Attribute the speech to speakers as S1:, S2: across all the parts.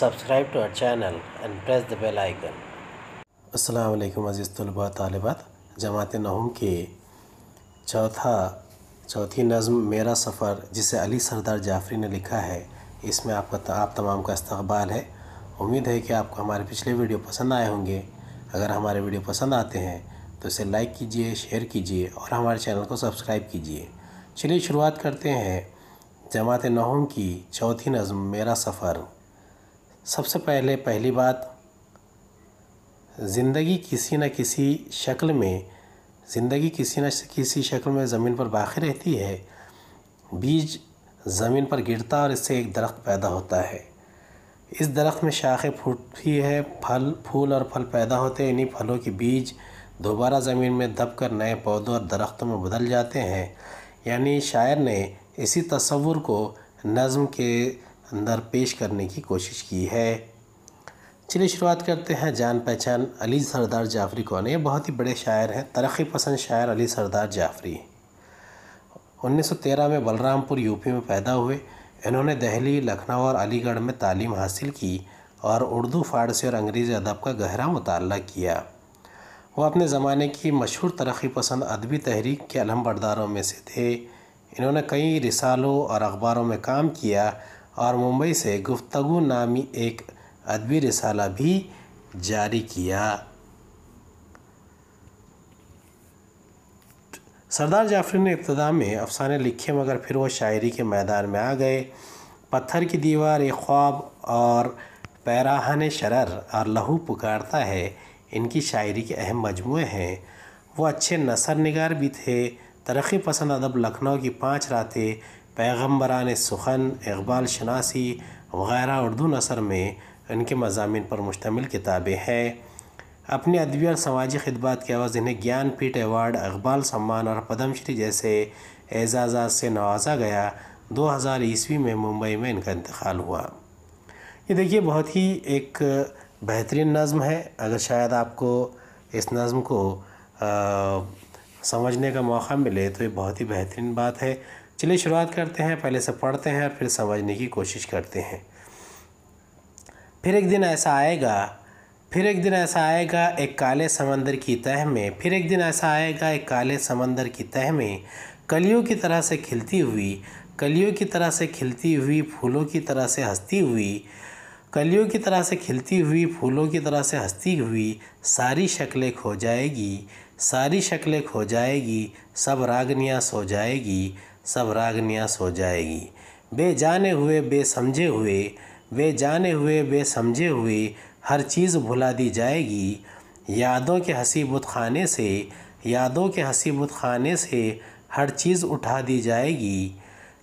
S1: subscribe to our channel and press the bell icon असलकम अज़ीज़ तलबा तालबात जमात नहम के चौथा चौथी नज़म मेरा सफ़र जिसे अली सरदार जाफरी ने लिखा है इसमें आपका आप तमाम का इस्तबाल है उम्मीद है कि आपको हमारे पिछले वीडियो पसंद आए होंगे अगर हमारे वीडियो पसंद आते हैं तो इसे लाइक कीजिए शेयर कीजिए और हमारे चैनल को सब्सक्राइब कीजिए चलिए शुरुआत करते हैं जमात नहम की चौथी नज़म मेरा सफ़र सबसे पहले पहली बात ज़िंदगी किसी न किसी शक्ल में ज़िंदगी किसी न किसी शक्ल में ज़मीन पर बाकी रहती है बीज ज़मीन पर गिरता और इससे एक दरख्त पैदा होता है इस दरख्त में शाखें फूटती है फल फूल और फल पैदा होते हैं इन्हीं फलों के बीज दोबारा ज़मीन में दबकर नए पौधों और दरख्तों में बदल जाते हैं यानी शायर ने इसी तस्वुर को नज़म के अंदर पेश करने की कोशिश की है चलिए शुरुआत करते हैं जान पहचान अली सरदार जाफरी कौन है बहुत ही बड़े शायर हैं तरक्की पसंद शायर अली सरदार जाफरी 1913 में बलरामपुर यूपी में पैदा हुए इन्होंने दहली लखनऊ और अलीगढ़ में तालीम हासिल की और उर्दू फारसी और अंग्रेज़ी अदब का गहरा मताल किया वो अपने ज़माने की मशहूर तरक्की पसंद अदबी तहरीक के अलम बरदारों में से थे इन्होंने कई रिसालों और अखबारों में काम किया और मुंबई से गुफ्तगु नामी एक अदबी रिसाला भी जारी किया सरदार जाफरी ने इब्तदा में अफसाने लिखे मगर फिर वह शायरी के मैदान में आ गए पत्थर की दीवार एक ख्वाब और पैराहन शरर और लहू पुकारता है इनकी शायरी के अहम मजमू हैं वो अच्छे नसर निगार भी थे तरक्की पसंद अदब लखनऊ की पाँच रातें पैगम्बरान सुखन इकबाल शनासी वगैरह उर्दू नसर में इनके मजामी पर मुश्तमिल किताबें हैं अपने अदबी और समाजी खिदबात के अवज़ इन्हें पीठ एवार्ड इकबाल सम्मान और पद्मश्री जैसे एजाजा से नवाजा गया दो हज़ार ईस्वी में मुंबई में इनका इंतकाल हुआ ये देखिए बहुत ही एक बेहतरीन नज़म है अगर शायद आपको इस नज़म को आ, समझने का मौका मिले तो ये बहुत ही बेहतरीन बात है चलिए शुरुआत करते हैं पहले से पढ़ते हैं और फिर समझने की कोशिश करते हैं फिर एक दिन ऐसा आएगा फिर एक दिन ऐसा आएगा एक काले समंदर की तह में फिर एक दिन ऐसा आएगा एक काले समंदर की तह में कलियों की तरह से खिलती हुई कलियों की तरह से खिलती हुई फूलों की तरह से हंसती हुई कलियों की तरह से खिलती हुई फूलों की तरह से हंसती हुई सारी शक्लें खो जाएगी सारी शक्लें खो जाएगी सब रागनियाँ सो जाएगी सब राग न्यास हो जाएगी बे जाने हुए बे समझे हुए वे जाने हुए बे समझे हुए हर चीज़ भुला दी जाएगी यादों के हसी खाने से यादों के हसी खाने से हर चीज़ उठा दी जाएगी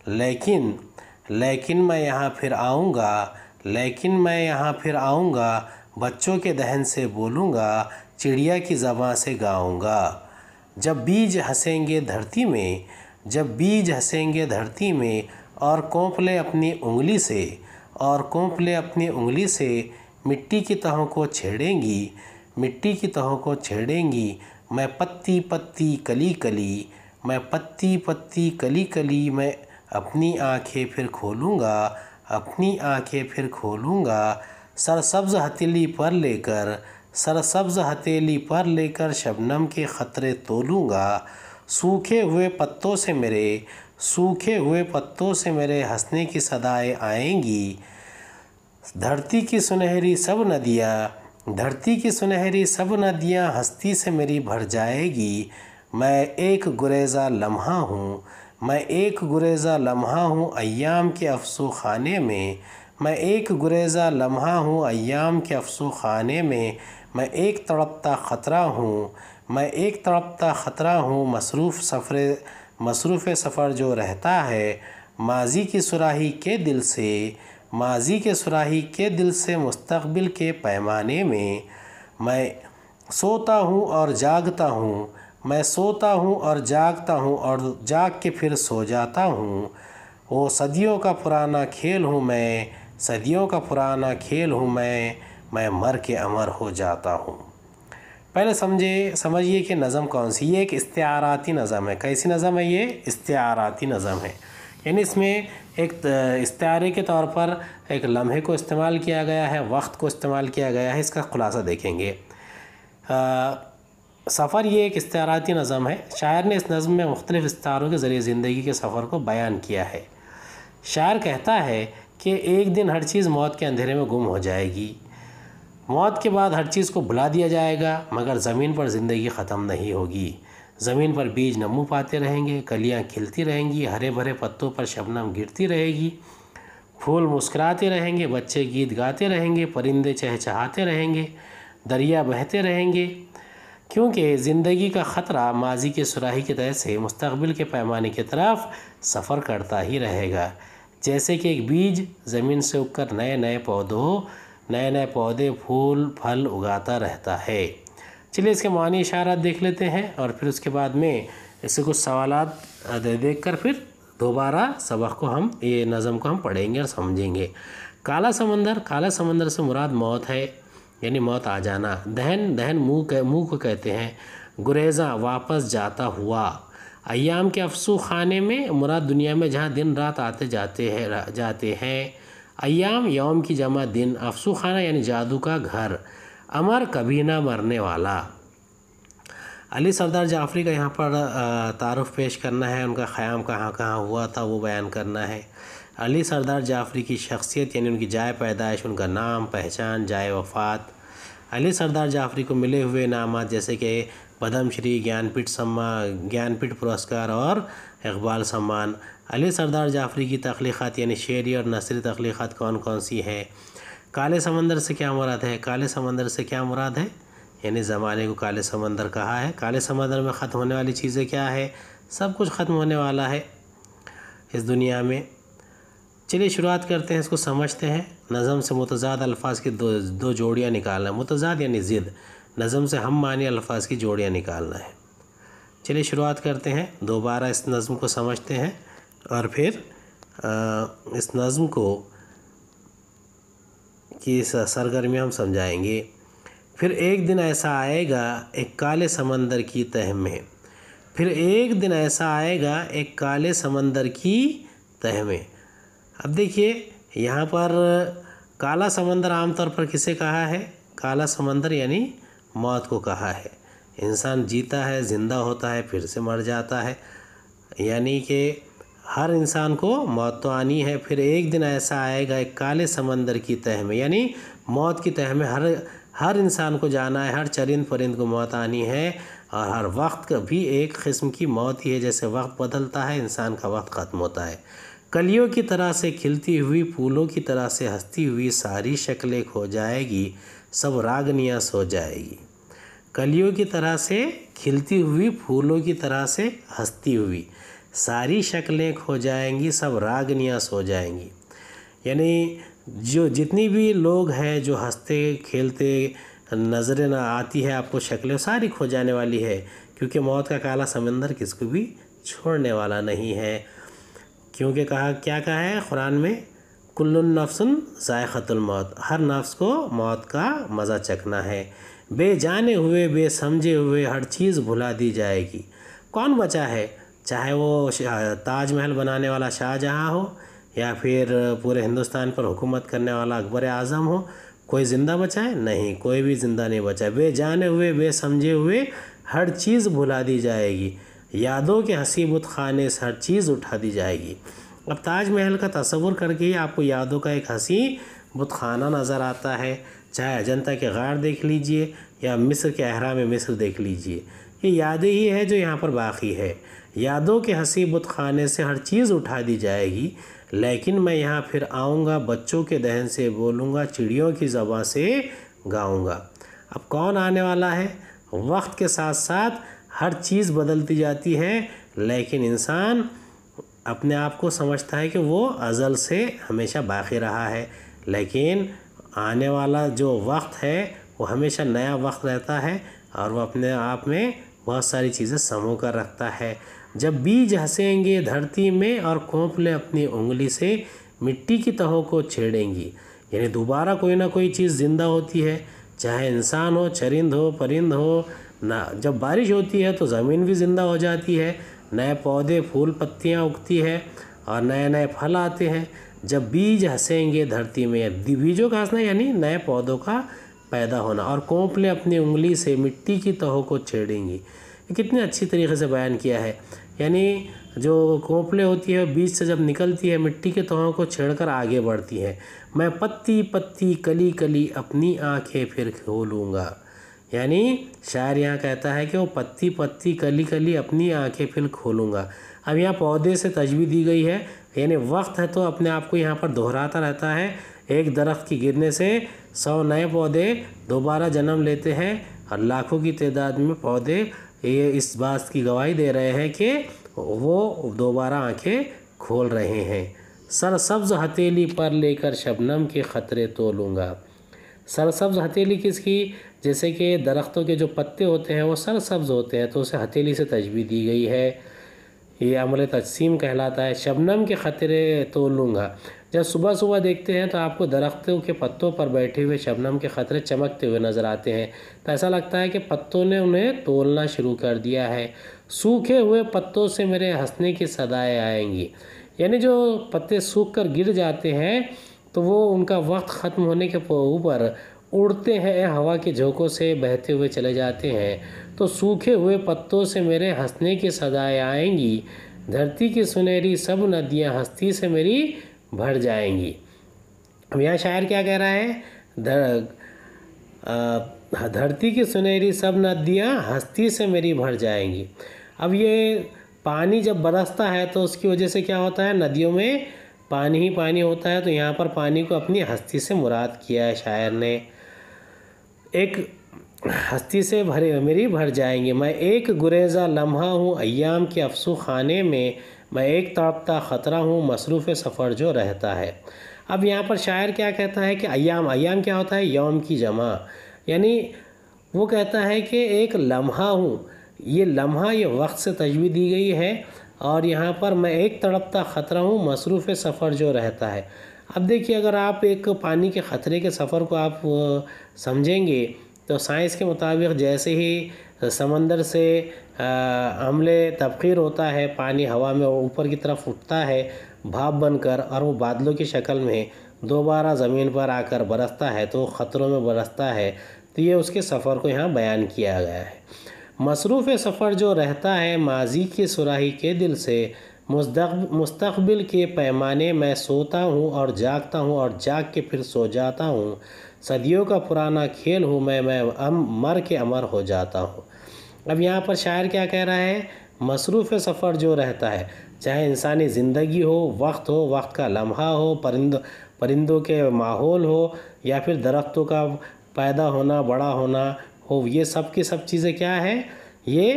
S1: लेकिन लेकिन मैं यहाँ फिर आऊँगा लेकिन मैं यहाँ फिर आऊँगा बच्चों के दहन से बोलूँगा चिड़िया की ज़बाँ से गाऊँगा जब बीज हंसेंगे धरती में जब बीज हंसेंगे धरती में और कोंपले अपनी उंगली से और कोंपले अपनी उंगली से मिट्टी की तहों को छेड़ेंगी मिट्टी की तहों को छेड़ेंगी मैं पत्ती पत्ती कली कली मैं पत्ती पत्ती कली कली मैं अपनी आंखें फिर खोलूँगा अपनी आंखें फिर खोलूँगा सरसब्ज़ हथेली पर लेकर सरसब्ज़ हथेली पर लेकर शबनम के ख़तरे तोलूँगा सूखे हुए पत्तों से मेरे सूखे हुए पत्तों से मेरे हंसने की सदाएं आएंगी धरती की सुनहरी सब नदियाँ धरती की सुनहरी सब नदियाँ हस्ती से मेरी भर जाएगी मैं एक गुरेज़ा लम्हा हूँ मैं एक गुरेज़ा लम्हा हूँ अयाम के अफसो खाने में मैं एक गुरेज़ा लम्हा हूँ अयाम के अफसो खाने में मैं एक तड़पता ख़तरा हूँ मैं एक तड़पता ख़तरा हूँ मसरूफ़ सफ़र मसरूफ़ सफ़र जो रहता है माजी की सुराही के दिल से माजी के सुराही के दिल से मुस्तबिल के पैमाने में मैं सोता हूँ और जागता हूँ मैं सोता हूँ और जागता हूँ और जाग के फिर सो जाता हूँ वो सदियों का पुराना खेल हूँ मैं सदियों का पुराना खेल हूँ मैं मैं मर के अमर हो जाता हूँ पहले समझे समझिए कि नज़म कौन सी ये एक इस्ताराती नज़म है कैसी नज़म है ये इस्ताराती नज़म है यानी इसमें एक इस्तारे के तौर पर एक लम्हे को इस्तेमाल किया गया है वक्त को इस्तेमाल किया गया है इसका ख़ुलासा देखेंगे आ, सफ़र ये एक इस्ताराती नज़म है शायर ने इस नज़म में मुख्तलिफ़ इस्तारों के ज़रिए ज़िंदगी के सफ़र को बयान किया है शायर कहता है कि एक दिन हर चीज़ मौत के अंधेरे में गुम हो जाएगी मौत के बाद हर चीज़ को भुला दिया जाएगा मगर ज़मीन पर ज़िंदगी ख़त्म नहीं होगी ज़मीन पर बीज नमू पाते रहेंगे कलियाँ खिलती रहेंगी हरे भरे पत्तों पर शबनम गिरती रहेगी फूल मुस्कराते रहेंगे बच्चे गीत गाते रहेंगे परिंदे चहचहाते रहेंगे दरिया बहते रहेंगे क्योंकि ज़िंदगी का ख़तरा माजी के सुराही के तहत से मुस्तबिल के पैमाने की तरफ सफ़र करता ही रहेगा जैसे कि एक बीज ज़मीन से उगकर नए नए पौधों नए नए पौधे फूल फल उगाता रहता है चलिए इसके मानी इशारा देख लेते हैं और फिर उसके बाद में इससे कुछ सवाल दे देख कर फिर दोबारा सबक को हम ये नज़म को हम पढ़ेंगे और समझेंगे काला समंदर काला समंदर से मुराद मौत है यानी मौत आ जाना दहन दहन मुँह कह मुँह को कहते हैं गुरेजा वापस जाता हुआ अयाम के अफसू खाने में मुराद दुनिया में जहाँ दिन रात आते जाते हैं जाते हैं अयाम यौम की जमा दिन अफसू खाना यानी जादू का घर अमर कभी ना मरने वाला अली सरदार जाफरी का यहाँ पर तारफ़ पेश करना है उनका ख़याम कहाँ कहाँ हुआ था वो बयान करना है अली सरदार जाफरी की शख्सियत यानी उनकी जाय पैदाइश उनका नाम पहचान जाय वफ़ात अली सरदार जाफरी को मिले हुए इनामत जैसे कि पद्मश्री ज्ञानपीठ सम्मान ज्ञानपीठ पुरस्कार और इकबाल सम्मान अली सरदार जाफरी की तख्लीक़ात यानी शेरी और नसरी तख्लीक़ात कौन कौन सी हैं काले समंदर से क्या मुराद है काले समंदर से क्या मुराद है यानी ज़माने को काले समंदर कहा है काले समंदर में ख़त्म होने वाली चीज़ें क्या है सब कुछ ख़त्म होने वाला है इस दुनिया में चलिए शुरुआत करते हैं इसको समझते हैं नज़म से मुतजाद अल्फाज की दो दो जोड़ियाँ निकालना मुतजाद यानी ज़िद नज़म से हम मानी अल्फाज की जोड़ियाँ निकालना है चलिए शुरुआत करते हैं दोबारा इस नज़म को समझते हैं और फिर आ, इस नज़म को की सरगर्मी हम समझाएंगे फिर एक दिन ऐसा आएगा एक काले समंदर की तह में फिर एक दिन ऐसा आएगा एक काले समंदर की तह में अब देखिए यहाँ पर काला समंदर आमतौर पर किसे कहा है काला समंदर यानी मौत को कहा है इंसान जीता है ज़िंदा होता है फिर से मर जाता है यानी कि हर इंसान को मौत तो आनी है फिर एक दिन ऐसा आएगा एक काले समंदर की तह में यानी मौत की तह में हर हर इंसान को जाना है हर चरिंद परिंद को मौत आनी है और हर वक्त भी एक किस्म की मौत ही है जैसे वक्त बदलता है इंसान का वक्त ख़त्म होता है कलियों की तरह से खिलती हुई फूलों की तरह से हंसती हुई सारी शक्लें खो जाएगी सब रागनियास हो जाएगी कलियों की तरह से खिलती हुई फूलों की तरह से हंसती हुई सारी शक्लें खो जाएंगी सब रागनियास हो जाएंगी यानी जो जितनी भी लोग हैं जो हंसते खेलते नज़रें ना आती है आपको शक्लें सारी खो जाने वाली है क्योंकि मौत का काला समंदर किसको भी छोड़ने वाला नहीं है क्योंकि कहा क्या कहा है कुरान में कुल्लनफसन ज़ायतुलमौत हर नफ्स को मौत का मज़ा चखना है बे जाने हुए बेसमझे हुए हर चीज़ भुला दी जाएगी कौन बचा है चाहे वो ताजमहल बनाने वाला शाहजहाँ हो या फिर पूरे हिंदुस्तान पर हुकूमत करने वाला अकबर आज़म हो कोई ज़िंदा बचा है नहीं कोई भी ज़िंदा नहीं बचा जाने हुए बेसमझे हुए हर चीज़ भुला दी जाएगी यादों के हंसी बुत खाने से हर चीज़ उठा दी जाएगी अब ताजमहल का तस्वुर करके ही आपको यादों का एक हंसी बुत खाना नज़र आता है चाहे अजंता के गार देख लीजिए या मिस्र के अहरा में मिस्र देख लीजिए ये यादें ही है जो यहाँ पर बाकी है यादों के हंसी बुत खाने से हर चीज़ उठा दी जाएगी लेकिन मैं यहाँ फिर आऊँगा बच्चों के दहन से बोलूँगा चिड़ियों की ज़बाँ से गाऊँगा अब कौन आने वाला है वक्त के साथ साथ हर चीज़ बदलती जाती है लेकिन इंसान अपने आप को समझता है कि वो अज़ल से हमेशा बाकी रहा है लेकिन आने वाला जो वक्त है वो हमेशा नया वक्त रहता है और वह अपने आप में बहुत सारी चीज़ें समो कर रखता है जब बीज हंसेंगे धरती में और खोपलें अपनी उंगली से मिट्टी की तहों को छेड़ेंगी यानी दोबारा कोई ना कोई चीज़ ज़िंदा होती है चाहे इंसान हो चरिंद हो परिंद हो ना जब बारिश होती है तो ज़मीन भी ज़िंदा हो जाती है नए पौधे फूल पत्तियाँ उगती है और नए नए फल आते हैं जब बीज हंसेंगे धरती में बीजों का हंसना यानी नए पौधों का पैदा होना और कोंपले अपनी उंगली से मिट्टी की तहों को छेड़ेंगी कितने अच्छी तरीके से बयान किया है यानी जो खोपले होती है बीज से जब निकलती है मिट्टी के तहों को छेड़कर आगे बढ़ती है मैं पत्ती पत्ती कली कली अपनी आंखें फिर खोलूँगा यानी शायर यहाँ कहता है कि वो पत्ती पत्ती कली कली अपनी आंखें फिर खोलूँगा अब यहाँ पौधे से तजवी दी गई है यानी वक्त है तो अपने आप को यहाँ पर दोहराता रहता है एक दरख्त की गिरने से सौ नए पौधे दोबारा जन्म लेते हैं और लाखों की तादाद में पौधे ये इस बात की गवाही दे रहे हैं कि वो दोबारा आंखें खोल रहे हैं सरसब्ज़ हथेली पर लेकर शबनम के ख़तरे तो लूँगा सरसब्ज़ हथेली किसकी जैसे कि दरख्तों के जो पत्ते होते हैं वो सरसब्ज़ होते हैं तो उसे हथेली से तजबी दी गई है ये अमल तकसीम कहलाता है शबनम के ख़तरे तो लूँगा जब सुबह सुबह देखते हैं तो आपको दरख्तों के पत्तों पर बैठे हुए शबनम के ख़तरे चमकते हुए नज़र आते हैं तो ऐसा लगता है कि पत्तों ने उन्हें तोलना शुरू कर दिया है सूखे हुए पत्तों से मेरे हंसने की सदाएँ आएंगी यानी जो पत्ते सूख कर गिर जाते हैं तो वो उनका वक्त ख़त्म होने के ऊपर उड़ते हैं हवा के झोंकों से बहते हुए चले जाते हैं तो सूखे हुए पत्तों से मेरे हंसने की सदाएँ आएंगी धरती की सुनहरी सब नदियाँ हस्ती से मेरी भर जाएंगी अब यहाँ शायर क्या कह रहा है धर धरती की सुनहरी सब नदियाँ हस्ती से मेरी भर जाएंगी अब ये पानी जब बरसता है तो उसकी वजह से क्या होता है नदियों में पानी ही पानी होता है तो यहाँ पर पानी को अपनी हस्ती से मुराद किया है शायर ने एक हस्ती से भरे मेरी भर जाएंगे मैं एक गुरेजा लम्हा हूँ अयाम के अफसू खाने में मैं एक तड़पता तो ख़तरा हूँ मसरूफ़ सफ़र जो रहता है अब यहाँ पर शायर क्या कहता है कि अयाम अयाम क्या होता है यौम की जमा यानी वो कहता है कि एक लम्हा हूँ ये लम्हा ये वक्त से तजवी दी गई है और यहाँ पर मैं एक तड़पता ख़तरा हूँ मसरूफ़ सफ़र जो रहता है अब देखिए अगर आप एक पानी के ख़तरे के सफ़र को आप समझेंगे तो साइंस के मुताबिक जैसे ही समंदर से हमले तबकीर होता है पानी हवा में ऊपर की तरफ उठता है भाप बनकर और वो बादलों की शक्ल में दोबारा ज़मीन पर आकर बरसता है तो ख़तरों में बरसता है तो ये उसके सफ़र को यहाँ बयान किया गया है मसरूफ़ सफ़र जो रहता है माजी की सुराही के दिल से मुस्तबिल के पैमाने मैं सोता हूँ और जागता हूँ और जाग के फिर सो जाता हूँ सदियों का पुराना खेल हूँ मैं मैं अम मर के अमर हो जाता हूँ अब यहाँ पर शायर क्या कह रहा है मसरूफ़ सफ़र जो रहता है चाहे इंसानी ज़िंदगी हो वक्त हो वक्त का लम्हा हो परिंद परिंदों के माहौल हो या फिर दरख्तों का पैदा होना बड़ा होना हो ये सब के सब चीज़ें क्या है ये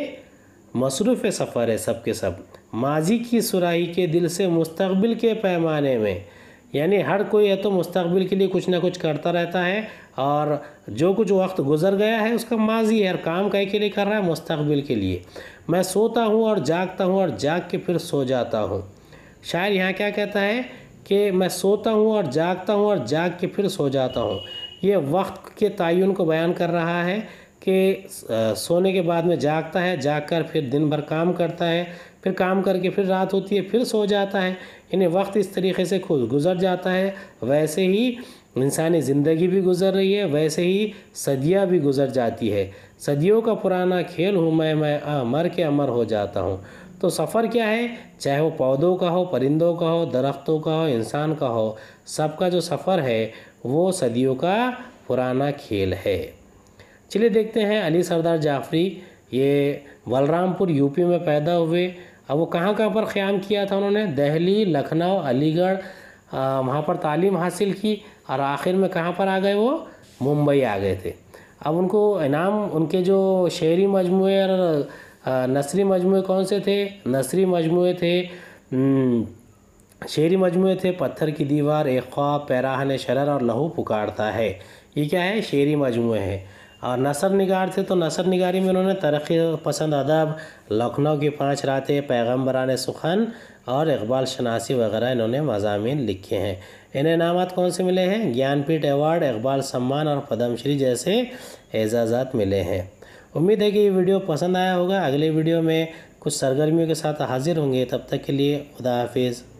S1: मसरूफ़ सफ़र है सब के सब माजी की सुराही के दिल से मुस्तबिल के पैमाने में यानी हर कोई या तो मुस्तबिल के लिए कुछ ना कुछ करता रहता है और जो कुछ वक्त गुजर गया है उसका माजी है और काम कह के लिए कर रहा है मुस्तबिल के लिए मैं सोता हूँ और जागता हूँ और जाग के फिर सो जाता हूँ शायर यहाँ क्या कहता है कि मैं सोता हूँ और जागता हूँ और जाग के फिर सो जाता हूँ ये वक्त के तयन को बयान कर रहा है कि सोने के बाद में जागता है जागकर फिर दिन भर काम करता है फिर काम करके फिर रात होती है फिर सो जाता है यानी वक्त इस तरीके से खुद गुजर जाता है वैसे ही इंसानी ज़िंदगी भी गुजर रही है वैसे ही सदियाँ भी गुजर जाती है सदियों का पुराना खेल हूँ मैं मैं अमर के अमर हो जाता हूँ तो सफ़र क्या है चाहे वो पौधों का हो परिंदों का हो दरख्तों का हो इंसान का हो सबका जो सफ़र है वो सदियों का पुराना खेल है चलिए देखते हैं अली सरदार जाफरी ये बलरामपुर यूपी में पैदा हुए अब वो कहाँ कहाँ पर क़्याम किया था उन्होंने दहली लखनऊ अलीगढ़ वहाँ पर तालीम हासिल की और आखिर में कहाँ पर आ गए वो मुंबई आ गए थे अब उनको इनाम उनके जो शेरी मजमू और नसरी मजमू कौन से थे नसरी मजमू थे हम्म, शेरी मजमू थे पत्थर की दीवार एक ख्वाब पैराहन शरर और लहू पुकारता है ये क्या है शेरी मजमू है और नसर निगार थे तो नसर निगारी में उन्होंने तरक्की पसंद अदब लखनऊ की पाँच रातें पैगम्बरान सुखन और इकबाल शनासी वगैरह इन्होंने मजामी लिखे हैं इन्हें इनाम कौन से मिले हैं ज्ञानपीठ अवार्ड इकबाल सम्मान और पद्मश्री जैसे एजाज़ात मिले हैं उम्मीद है कि ये वीडियो पसंद आया होगा अगले वीडियो में कुछ सरगर्मियों के साथ हाजिर होंगे तब तक के लिए खुदा हाफिज़